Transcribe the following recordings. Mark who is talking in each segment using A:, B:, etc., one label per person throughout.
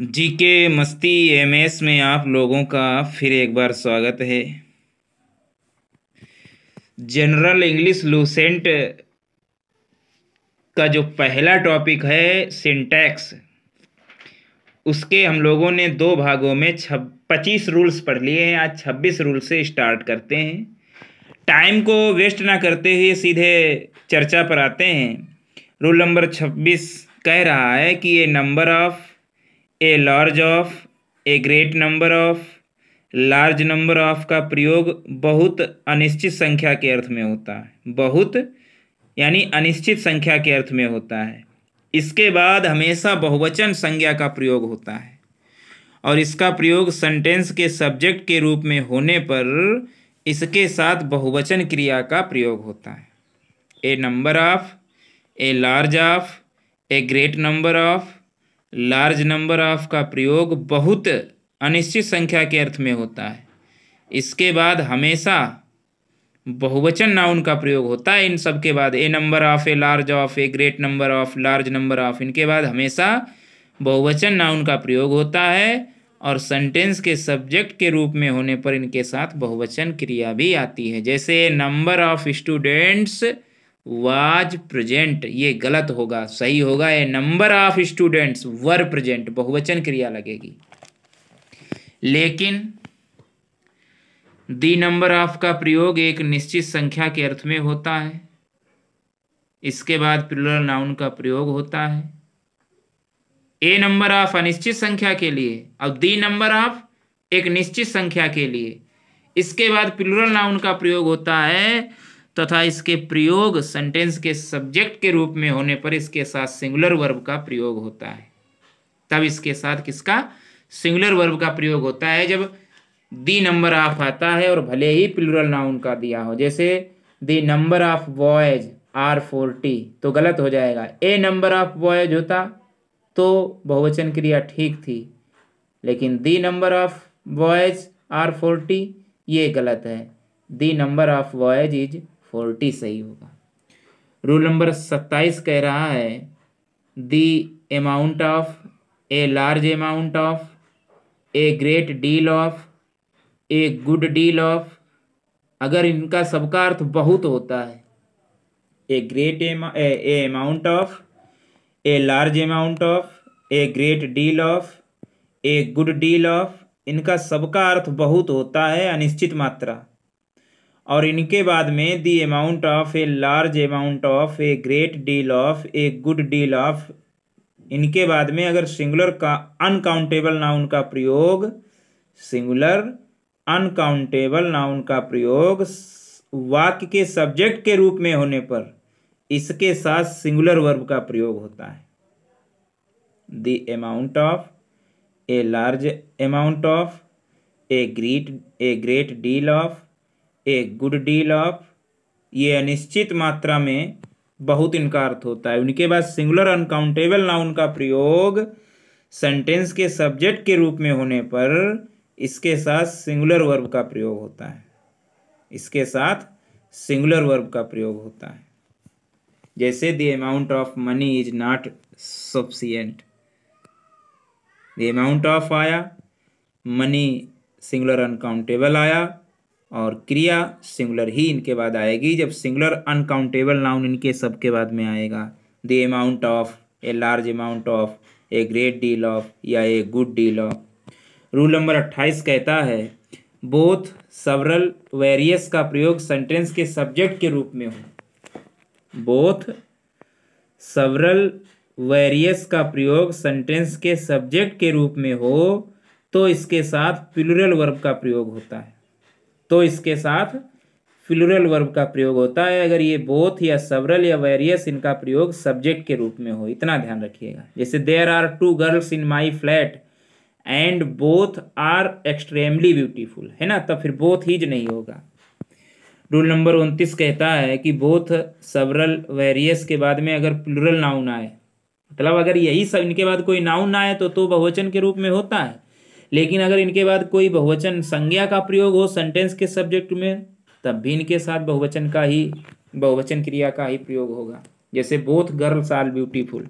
A: जी के मस्ती M S में आप लोगों का फिर एक बार स्वागत है जनरल इंग्लिश लूसेंट का जो पहला टॉपिक है सिंटैक्स उसके हम लोगों ने दो भागों में छब पच्चीस रूल्स पढ़ लिए हैं आज छब्बीस रूल से स्टार्ट करते हैं टाइम को वेस्ट ना करते हुए सीधे चर्चा पर आते हैं रूल नंबर छब्बीस कह रहा है कि ये number of a large of a great number of large number of का प्रयोग बहुत अनिश्चित संख्या के अर्थ में होता है बहुत यानी अनिश्चित संख्या के अर्थ में होता है इसके बाद हमेशा बहुवचन संज्ञा का प्रयोग होता है और इसका प्रयोग सेंटेंस के सब्जेक्ट के रूप में होने पर इसके साथ बहुवचन क्रिया का प्रयोग होता है a number of a large of a great number of large number of का प्रयोग बहुत अनिश्चित संख्या के अर्थ में होता है इसके बाद हमेशा बहुवचन नाउन का प्रयोग होता है इन सब के बाद a number of a large of a great number of large number of इनके बाद हमेशा बहुवचन नाउन का प्रयोग होता है और सेंटेंस के सब्जेक्ट के रूप में होने पर इनके साथ बहुवचन क्रिया भी आती है जैसे number of students was present ये गलत होगा सही होगा ये number of students were present बहुवचन क्रिया लगेगी लेकिन दी नंबर ऑफ का प्रयोग एक निश्चित संख्या के अर्थ में होता है इसके बाद प्लुरल नाउन का प्रयोग होता है ए नंबर ऑफ अनिश्चित संख्या के लिए और दी नंबर ऑफ एक निश्चित संख्या के लिए इसके बाद प्लुरल नाउन का प्रयोग होता है तथा इसके प्रयोग सेंटेंस के सब्जेक्ट के रूप में होने पर इसके साथ सिंगुलर वर्ब का प्रयोग होता है तब इसके साथ किसका सिंगुलर वर्ब का प्रयोग होता है जब दी नंबर ऑफ आता है और भले ही प्लूरल नाउन का दिया हो जैसे the number of boys are forty तो गलत हो जाएगा ए नंबर ऑफ बॉयज होता तो बहुवचन क्रिया ठीक थी लेकिन the number of boys are forty ये गलत है the number of boys is forty सही होगा रूल नंबर सत्ताईस कह रहा है the amount of a large amount of a great deal of a good deal of अगर इनका सबका अर्थ बहुत होता है a great a amount of a large amount of a great deal of a good deal of इनका सबका अर्थ बहुत होता है अनिश्चित मात्रा और इनके बाद में the amount of a large amount of a great deal of a good deal of इनके बाद में अगर सिंगुलर का अनकाउंटेबल नाउन का प्रयोग सिंगुलर अनकाउंटेबल नाउन का प्रयोग वाक्य के सब्जेक्ट के रूप में होने पर इसके साथ सिंगुलर वर्ब का प्रयोग होता है the amount of a large amount of a great a great deal of a good deal of ये अनिश्चित मात्रा में बहुत इनका अर्थ होता है उनके बाद सिंगुलर अनकाउंटेबल नाउन का प्रयोग सेंटेंस के सब्जेक्ट के रूप में होने पर इसके साथ सिंगुलर वर्ब का प्रयोग होता है इसके साथ सिंगुलर वर्ब का प्रयोग होता है जैसे the amount of money is not sufficient the amount of आया मनी सिंगुलर अनकाउंटेबल आया और क्रिया सिंगुलर ही इनके बाद आएगी जब सिंगुलर अनकाउंटेबल नाउन इनके सब के बाद में आएगा the amount of a large amount of a great deal of या a good deal of rule number अट्ठाईस कहता है बोथ सवरल वेरियस का प्रयोग सेंटेंस के सब्जेक्ट के रूप में हो बोथ सवरल वेरियस का प्रयोग सेंटेंस के सब्जेक्ट के रूप में हो तो इसके साथ प्लूरल वर्ब का प्रयोग होता है तो इसके साथ फ्लूरल वर्ब का प्रयोग होता है अगर ये बोथ या सबरल या वेरियस इनका प्रयोग सब्जेक्ट के रूप में हो इतना ध्यान रखिएगा जैसे there are two girls in my flat and both are extremely beautiful है ना तो फिर बोथ हीज नहीं होगा रूल नंबर उनतीस कहता है कि बोथ सबरल वेरियस के बाद में अगर प्लूरल नाउन आए मतलब अगर यही सब इनके बाद कोई नाउन आए तो तो बहुवचन के रूप में होता है लेकिन अगर इनके बाद कोई बहुवचन संज्ञा का प्रयोग हो सेंटेंस के सब्जेक्ट में तब भी इनके साथ बहुवचन का ही बहुवचन क्रिया का ही प्रयोग होगा जैसे बोथ गर्ल्स आर ब्यूटीफुल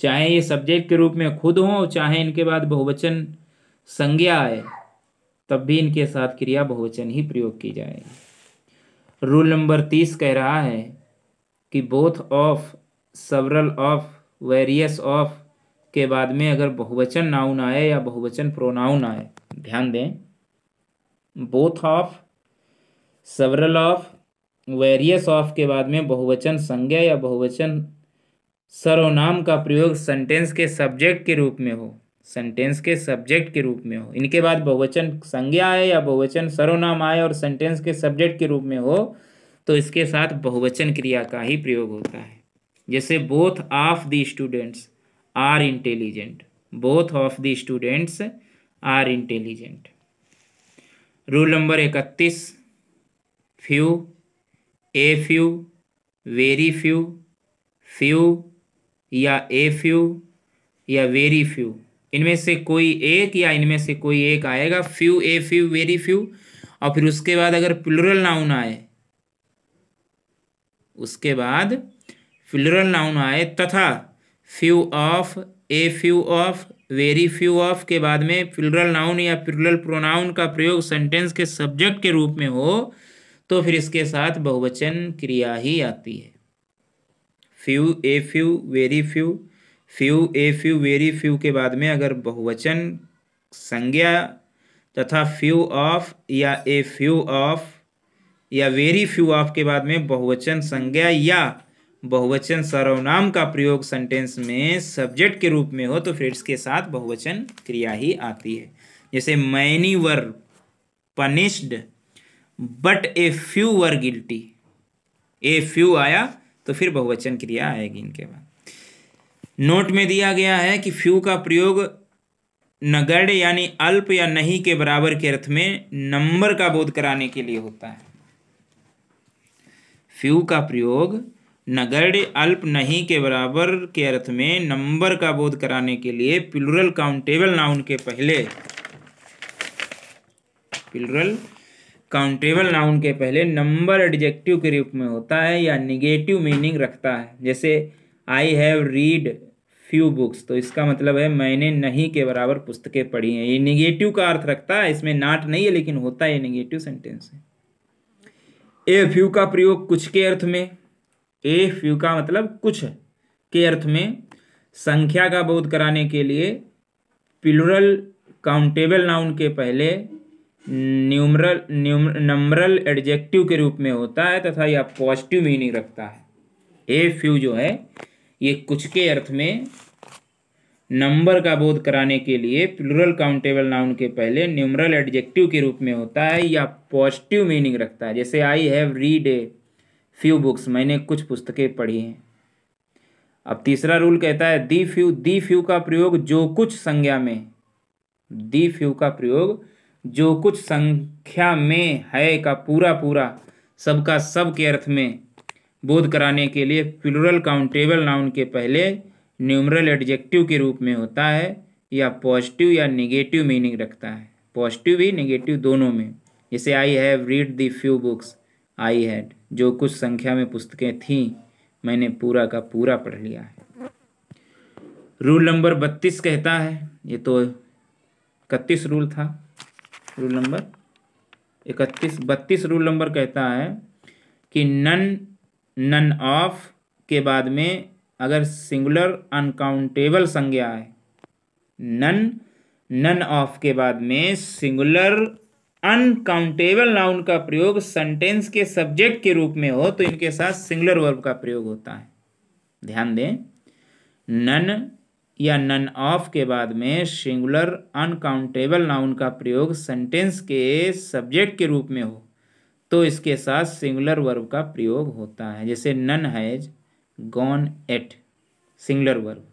A: चाहे ये सब्जेक्ट के रूप में खुद हो चाहे इनके बाद बहुवचन संज्ञा आए तब भी इनके साथ क्रिया बहुवचन ही प्रयोग की जाएगी रूल नंबर तीस कह रहा है कि both of several of various of के बाद में अगर बहुवचन नाउन आए या बहुवचन प्रोनाउन आए ध्यान दें both of several of various of के बाद में बहुवचन संज्ञा या बहुवचन सर्वनाम का प्रयोग सेंटेंस के सब्जेक्ट के रूप में हो सेंटेंस के सब्जेक्ट के रूप में हो इनके बाद बहुवचन संज्ञा आए या बहुवचन सर्वनाम आए और सेंटेंस के सब्जेक्ट के रूप में हो तो इसके साथ बहुवचन क्रिया का ही प्रयोग होता है जैसे both of the students are intelligent both of the students are intelligent rule number इकतीस few a few very few few या ए फ्यू या वेरी फ्यू इनमें से कोई एक या इनमें से कोई एक आएगा few a few very few और फिर उसके बाद अगर प्लुरल नाउन आए उसके बाद प्लुरल नाउन आए तथा few of a few of very few of के बाद में प्लुरल नाउन या प्लुरल प्रोनाउन का प्रयोग सेंटेंस के सब्जेक्ट के रूप में हो तो फिर इसके साथ बहुवचन क्रिया ही आती है few a few very few few a few very few के बाद में अगर बहुवचन संज्ञा तथा फ्यू ऑफ या ए फ्यू ऑफ या वेरी फ्यू ऑफ के बाद में बहुवचन संज्ञा या बहुवचन सर्वनाम का प्रयोग सेंटेंस में सब्जेक्ट के रूप में हो तो फिर इसके साथ बहुवचन क्रिया ही आती है जैसे many were punished but a few were guilty a few आया तो फिर बहुवचन क्रिया आएगी इनके बाद नोट में दिया गया है कि फ्यू का प्रयोग नगड यानी अल्प या नहीं के बराबर के अर्थ में नंबर का बोध कराने के लिए होता है फ्यू का प्रयोग नगण्य अल्प नहीं के बराबर के अर्थ में नंबर का बोध कराने के लिए प्लुरल काउंटेबल नाउन के पहले प्लुरल काउंटेबल नाउन के पहले नंबर एडजेक्टिव के रूप में होता है या निगेटिव मीनिंग रखता है जैसे I have read few books तो इसका मतलब है मैंने नहीं के बराबर पुस्तकें पढ़ी हैं ये निगेटिव का अर्थ रखता है इसमें नाट नहीं है लेकिन होता है निगेटिव सेंटेंस है ए फ्यू का प्रयोग कुछ के अर्थ में ए फ्यू का मतलब कुछ के अर्थ में संख्या का बोध कराने के लिए प्लूरल काउंटेबल नाउन के पहले न्यूमरल न्यूम नंबरल एडजेक्टिव के रूप में होता है तथा यह पॉजिटिव मीनिंग रखता है ए फ्यू जो है ये कुछ के अर्थ में नंबर का बोध कराने के लिए प्लूरल काउंटेबल नाउन के पहले न्यूमरल एडजेक्टिव के रूप में होता है या पॉजिटिव मीनिंग रखता है जैसे I have read a few books मैंने कुछ पुस्तकें पढ़ी हैं अब तीसरा रूल कहता है दी फ्यू दी फ्यू का प्रयोग जो कुछ संज्ञा में दी फ्यू का प्रयोग जो कुछ संख्या में है का पूरा पूरा सबका सब के अर्थ में बोध कराने के लिए प्लूरल काउंटेबल नाउन के पहले न्यूमरल एडजेक्टिव के रूप में होता है या पॉजिटिव या निगेटिव मीनिंग रखता है पॉजिटिव भी निगेटिव दोनों में जैसे I have read the few books I had जो कुछ संख्या में पुस्तकें थीं मैंने पूरा का पूरा पढ़ लिया है रूल नंबर बत्तीस कहता है ये तो इकतीस रूल था रूल नंबर इकतीस बत्तीस रूल नंबर कहता है कि नन नन ऑफ के बाद में अगर सिंगुलर अनकाउंटेबल संज्ञा है नन नन ऑफ के बाद में सिंगुलर अनकाउंटेबल नाउन का प्रयोग सेंटेंस के सब्जेक्ट के रूप में हो तो इनके साथ सिंगुलर वर्ब का प्रयोग होता है ध्यान दें नन या नन ऑफ के बाद में सिंगुलर अनकाउंटेबल नाउन का प्रयोग सेंटेंस के सब्जेक्ट के रूप में हो तो इसके साथ सिंगुलर वर्ब का प्रयोग होता है जैसे none has gone at singular verb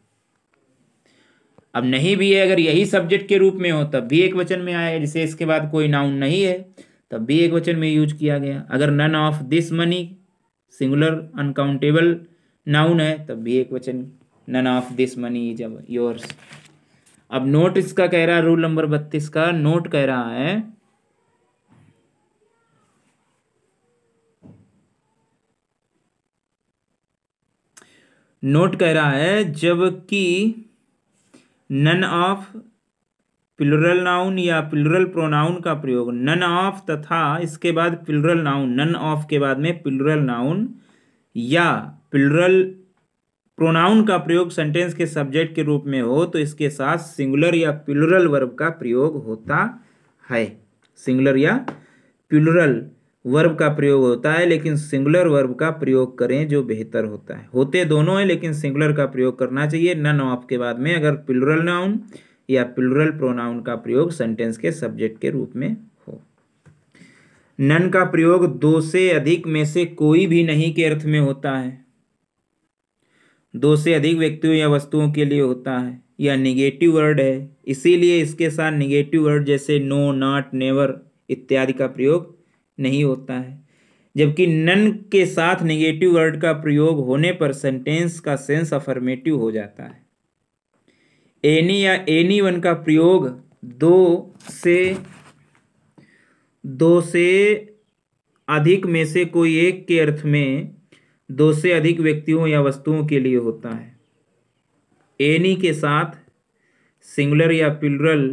A: अब नहीं भी है अगर यही सब्जेक्ट के रूप में हो तब भी एक वचन में आया जैसे इसके बाद कोई नाउन नहीं है तब भी एक वचन में यूज किया गया अगर none of this money singular uncountable noun है तब भी एक वचन none of this money is yours अब नोट इसका कह रहा है रूल नंबर बत्तीस का नोट कह रहा है नोट कह रहा है जबकि नन ऑफ प्लुरल नाउन या प्लुरल प्रोनाउन का प्रयोग नन ऑफ तथा इसके बाद प्लुरल नाउन नन ऑफ के बाद में प्लुरल नाउन या प्लुरल प्रोनाउन का प्रयोग सेंटेंस के सब्जेक्ट के रूप में हो तो इसके साथ सिंगुलर या प्लुरल वर्ब का प्रयोग होता है सिंगुलर या प्लुरल वर्ब का प्रयोग होता है लेकिन सिंगुलर वर्ब का प्रयोग करें जो बेहतर होता है होते दोनों हैं लेकिन सिंगुलर का प्रयोग करना चाहिए नन ऑफ के बाद में अगर प्लुरल नाउन या प्लुरल प्रोनाउन का प्रयोग सेंटेंस के सब्जेक्ट के रूप में हो नन का प्रयोग दो से अधिक में से कोई भी नहीं के अर्थ में होता है दो से अधिक व्यक्तियों या वस्तुओं के लिए होता है या निगेटिव वर्ड है इसीलिए इसके साथ निगेटिव वर्ड जैसे नो नॉट नेवर इत्यादि का प्रयोग नहीं होता है जबकि नन के साथ निगेटिव वर्ड का प्रयोग होने पर सेंटेंस का सेंस अफर्मेटिव हो जाता है एनी या एनी वन का प्रयोग दो से दो से अधिक में से कोई एक के अर्थ में दो से अधिक व्यक्तियों या वस्तुओं के लिए होता है एनी के साथ सिंगुलर या प्लुरल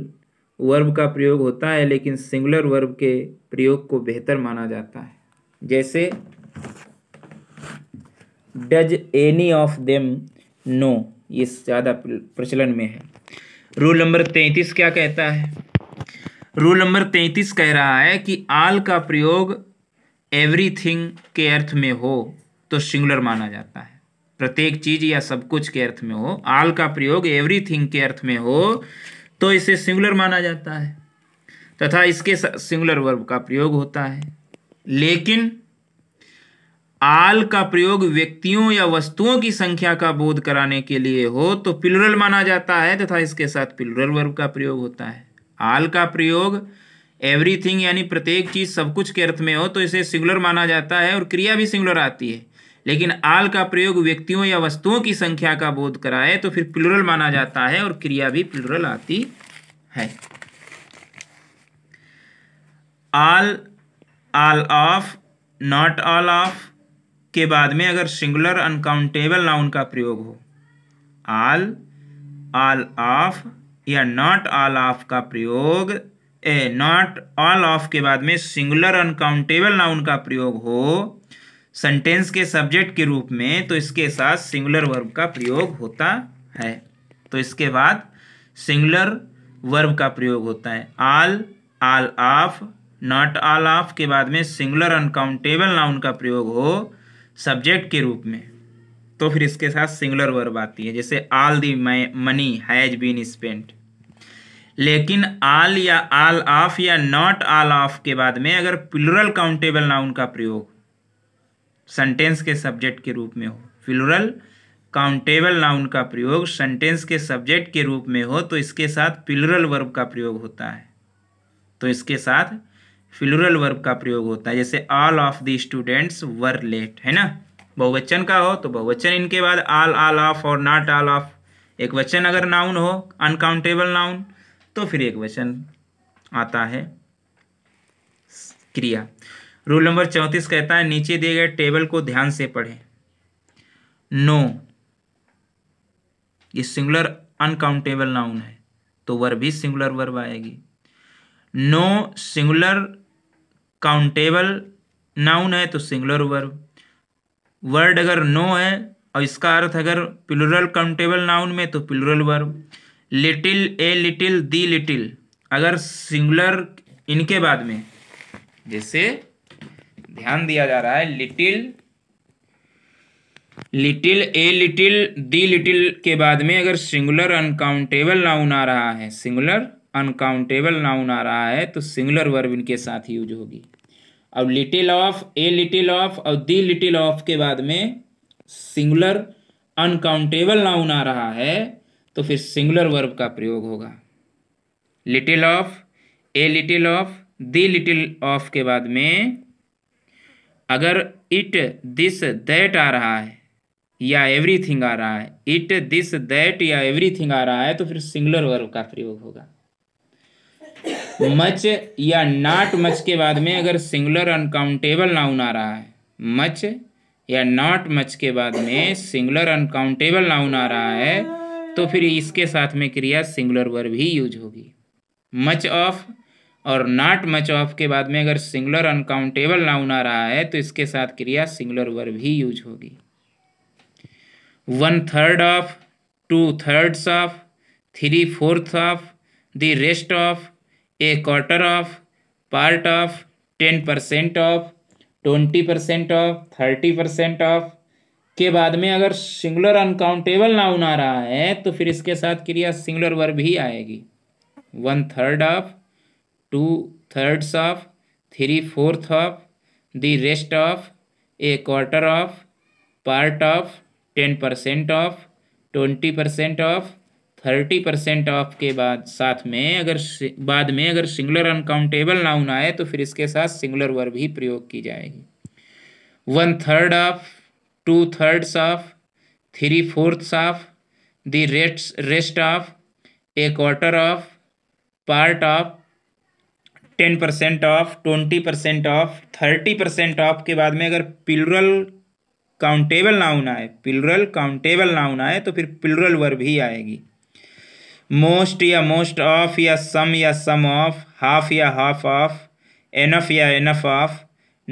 A: वर्ब का प्रयोग होता है लेकिन सिंगुलर वर्ब के प्रयोग को बेहतर माना जाता है जैसे does any of them know ये ज़्यादा प्रचलन में है रूल नंबर तैंतीस क्या कहता है रूल नंबर तैंतीस कह रहा है कि आल का प्रयोग एवरीथिंग के अर्थ में हो तो सिंगुलर माना जाता है प्रत्येक चीज़ या सब कुछ के अर्थ में हो आल का प्रयोग एवरीथिंग के अर्थ में हो तो इसे सिंगुलर माना जाता है तथा इसके सिंगुलर वर्ब का प्रयोग होता है लेकिन आल का प्रयोग व्यक्तियों या वस्तुओं की संख्या का बोध कराने के लिए हो तो प्लुरल माना जाता है तथा इसके साथ प्लुरल वर्ब का प्रयोग होता है आल का प्रयोग एवरीथिंग यानी प्रत्येक चीज सब कुछ के अर्थ में हो तो इसे सिंगुलर माना जाता है और क्रिया भी सिंगुलर आती है लेकिन आल का प्रयोग व्यक्तियों या वस्तुओं की संख्या का बोध कराए तो फिर प्लुरल माना जाता है और क्रिया भी प्लुरल आती है all all of not all of के बाद में अगर सिंगुलर अनकाउंटेबल नाउन का प्रयोग हो आल आल ऑफ या नॉट ऑल ऑफ का प्रयोग ए नॉट ऑल ऑफ के बाद में सिंगुलर अनकाउंटेबल नाउन का प्रयोग हो सेंटेंस के सब्जेक्ट के रूप में तो इसके साथ सिंगुलर वर्ब का प्रयोग होता है तो इसके बाद सिंगुलर वर्ब का प्रयोग होता है all all of not all of के बाद में सिंगुलर अनकाउंटेबल नाउन का प्रयोग हो सब्जेक्ट के रूप में तो फिर इसके साथ सिंगुलर वर्ब आती है जैसे all the money has been spent लेकिन आल या आल ऑफ या नॉट आल ऑफ के बाद में अगर प्लुरल काउंटेबल नाउन का प्रयोग सेंटेंस के सब्जेक्ट के रूप में हो फ्लूरल काउंटेबल नाउन का प्रयोग सेंटेंस के सब्जेक्ट के रूप में हो तो इसके साथ प्लूरल वर्ब का प्रयोग होता है तो इसके साथ फ्लूरल वर्ब का प्रयोग होता है जैसे all of the students were late है ना बहुवचन का हो तो बहुवचन इनके बाद आल आल ऑफ और नॉट आल ऑफ एक वचन अगर नाउन हो अनकाउंटेबल नाउन तो फिर एक वचन आता है क्रिया रूल नंबर चौंतीस कहता है नीचे दिए गए टेबल को ध्यान से पढ़ें नो ये सिंगुलर अनकाउंटेबल नाउन है तो वर्ब भी सिंगुलर वर्ब आएगी नो सिंगुलर काउंटेबल नाउन है तो सिंगुलर वर्ब वर्ड अगर नो है और इसका अर्थ अगर प्लूरल काउंटेबल नाउन में तो plural verb little a little the little अगर सिंगुलर इनके बाद में जैसे ध्यान दिया जा रहा है little little a little the little के बाद में अगर सिंगुलर अनकाउंटेबल नाउन आ रहा है सिंगुलर अनकाउंटेबल नाउन आ रहा है तो सिंगुलर वर्ब इनके साथ यूज होगी अब little of a little of और दी लिटिल ऑफ के बाद में सिंगुलर अनकाउंटेबल नाउन आ रहा है तो फिर सिंगुलर वर्ब का प्रयोग होगा little of a little of the little of के बाद में अगर इट दिस दैट आ रहा है या एवरीथिंग आ रहा है इट दिस दैट या एवरीथिंग आ रहा है तो फिर सिंगुलर वर्ब का प्रयोग होगा मच या नॉट मच के बाद में अगर सिंगुलर अनकाउंटेबल नाउन आ रहा है मच या नॉट मच के बाद में सिंगुलर अनकाउंटेबल नाउन आ रहा है तो फिर इसके साथ में क्रिया सिंगुलर वर्ब ही यूज होगी मच ऑफ और नॉट मच ऑफ के बाद में अगर सिंगुलर अनकाउंटेबल नाउन आ रहा है तो इसके साथ क्रिया सिंगुलर वर्ब ही यूज होगी one third of two thirds of three fourth of the rest of a quarter of part of ten percent of twenty percent of thirty percent of के बाद में अगर सिंगुलर अनकाउंटेबल नाउन आ रहा है तो फिर इसके साथ क्रिया सिंगुलर वर्ब ही आएगी one third of two thirds of three fourth of the rest of a quarter of part of ten percent of twenty percent of thirty percent of के बाद साथ में अगर बाद में अगर सिंगुलर अनकाउंटेबल नाउन आए तो फिर इसके साथ सिंगुलर वर्ब ही प्रयोग की जाएगी one third of two thirds of three fourths of the rest rest of a quarter of part of ten percent of twenty percent of thirty percent of के बाद में अगर प्लूरल काउंटेबल नाउन आए plural countable noun आए तो फिर plural verb ही आएगी मोस्ट या मोस्ट ऑफ या सम या सम ऑफ हाफ या हाफ ऑफ एनफ या enough of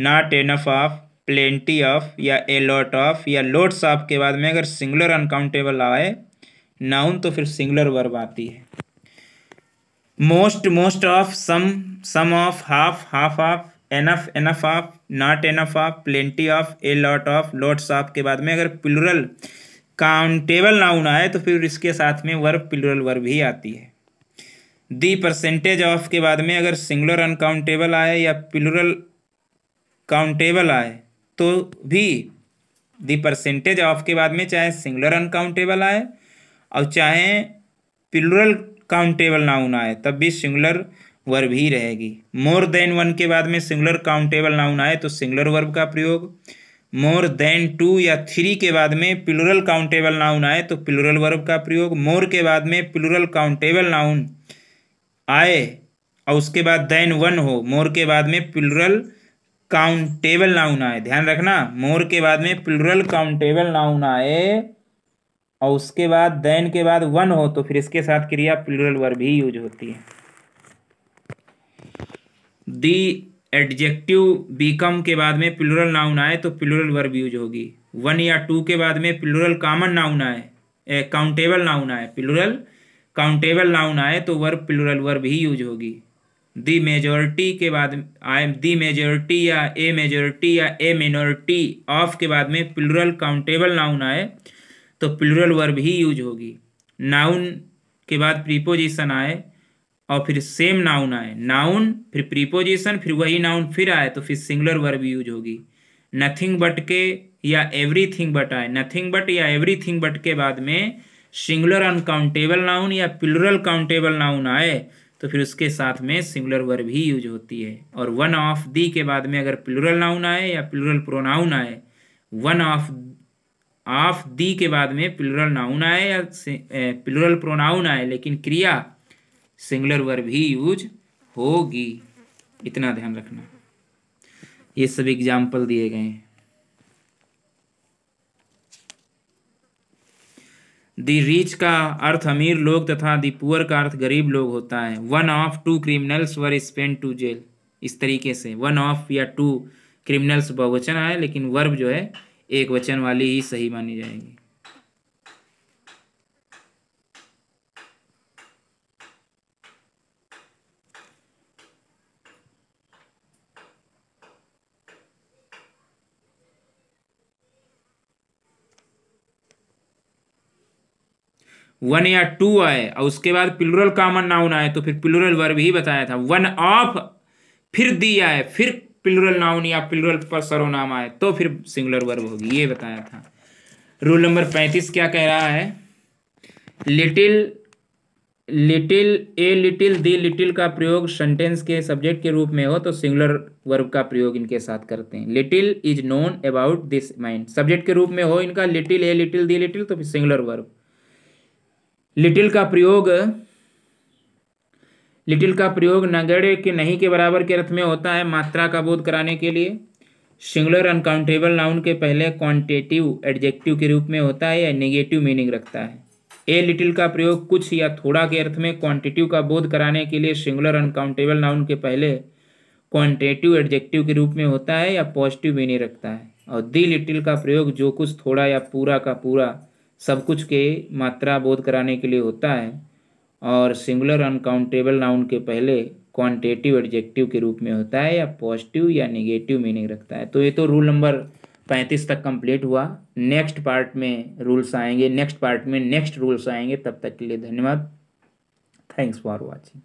A: not enough of plenty of या ए लॉट ऑफ या लोट्स ऑफ के बाद में अगर सिंगुलर अनकाउंटेबल आए नाउन तो फिर सिंगुलर वर्ब आती है most most of some some of half half of enough enough of not enough of plenty of a lot of lots of के बाद में अगर प्लूरल काउंटेबल नाउन आए तो फिर इसके साथ में वर्ब प्लूरल वर्ब ही आती है दी परसेंटेज ऑफ के बाद में अगर सिंगुलर अनकाउंटेबल आए या प्लूरल काउंटेबल आए तो भी दी परसेंटेज ऑफ के बाद में चाहे सिंगुलर अनकाउंटेबल आए और चाहे प्लूरल काउंटेबल नाउन आए तब भी सिंगुलर वर्ब ही रहेगी मोर देन वन के बाद में सिंगुलर काउंटेबल नाउन आए तो सिंगुलर वर्ब का प्रयोग मोर देन टू या थ्री के बाद में प्लूरल काउंटेबल नाउन आए तो प्लूरल वर्ब का प्रयोग मोर के बाद में प्लूरल काउंटेबल नाउन आए और उसके बाद देन वन हो मोर के बाद में प्लूरल काउंटेबल नाउन आए ध्यान रखना मोर के बाद में प्लूरल काउंटेबल नाउन आए और उसके बाद दैन के बाद वन हो तो फिर इसके साथ क्रिया प्लूरल वर्ब ही यूज होती है दी एडजेक्टिव बीकम के बाद में प्लूरल नाउन आए तो प्लूरल वर्ब यूज होगी वन या टू के बाद में प्लूरल कॉमन नाउन आए काउंटेबल नाउन आए प्लूरल काउंटेबल नाउन आए तो वर्ब प्लूरल वर्ब ही यूज होगी दी मेजोरिटी के बाद आए दी मेजोरिटी या ए मेजोरिटी या ए मिनोरिटी ऑफ के बाद में प्लूरल काउंटेबल नाउन आए तो प्लूरल वर्ब ही यूज होगी नाउन के बाद प्रीपोजिशन आए और फिर सेम नाउन आए नाउन फिर प्रीपोजिशन फिर वही नाउन फिर आए तो फिर सिंगुलर वर्ब यूज होगी नथिंग बट के या एवरी थिंग बट आए नथिंग बट या एवरी थिंग बट के बाद में सिंगुलर अनकाउंटेबल नाउन या प्लूरल काउंटेबल नाउन आए तो फिर उसके साथ में सिंगुलर वर्ब ही यूज होती है और वन ऑफ दी के बाद में अगर प्लूरल नाउन आए या प्लूरल प्रोनाउन आए वन ऑफ ऑफ दी के बाद में प्लुरल नाउन आए या प्लुरल प्रोनाउन आए लेकिन क्रिया सिंगुलर वर्ब ही यूज होगी इतना ध्यान रखना ये सब एग्जाम्पल दिए गए हैं दी रिच का अर्थ अमीर लोग तथा दी पुअर का अर्थ गरीब लोग होता है one of two criminals were spend to jail इस तरीके से वन ऑफ या टू क्रिमिनल्स बहुवचन आए लेकिन वर्ब जो है एक वचन वाली ही सही मानी जाएगी वन या टू आए और उसके बाद प्लुरल कॉमन नाउन आए तो फिर प्लुरल वर्ब ही बताया था वन ऑफ फिर दी आए फिर प्लुरल नाउन या प्लुरल पर सर्वनाम आए तो फिर सिंगुलर वर्ब होगी ये बताया था रूल नंबर पैंतीस क्या कह रहा है little little a little the little का प्रयोग सेंटेंस के सब्जेक्ट के रूप में हो तो सिंगुलर वर्ब का प्रयोग इनके साथ करते हैं little is known about this mind subject के रूप में हो इनका little a little the little तो फिर सिंगुलर वर्ब लिटिल का प्रयोग लिटिल का प्रयोग नगड़े के नहीं के बराबर के अर्थ में होता है मात्रा का बोध कराने के लिए सिंगुलर अनकाउंटेबल नाउन के पहले क्वांटिटिव एडजेक्टिव के रूप में होता है या नेगेटिव मीनिंग रखता है ए लिटिल का प्रयोग कुछ या थोड़ा के अर्थ में क्वांटिटिव का बोध कराने के लिए सिंगुलर अनकाउंटेबल नाउन के पहले क्वांटिटिव एडजेक्टिव के रूप में होता है या पॉजिटिव मीनिंग रखता है और दी लिटिल का प्रयोग जो कुछ थोड़ा या पूरा का पूरा सब कुछ के मात्रा बोध कराने के लिए होता है और सिंगुलर अनकाउंटेबल नाउन के पहले क्वांटिटेटिव एडजेक्टिव के रूप में होता है या पॉजिटिव या निगेटिव मीनिंग रखता है तो ये तो रूल नंबर पैंतीस तक कंप्लीट हुआ नेक्स्ट पार्ट में रूल्स आएंगे नेक्स्ट पार्ट में नेक्स्ट रूल्स आएंगे तब तक के लिए धन्यवाद थैंक्स फॉर वॉचिंग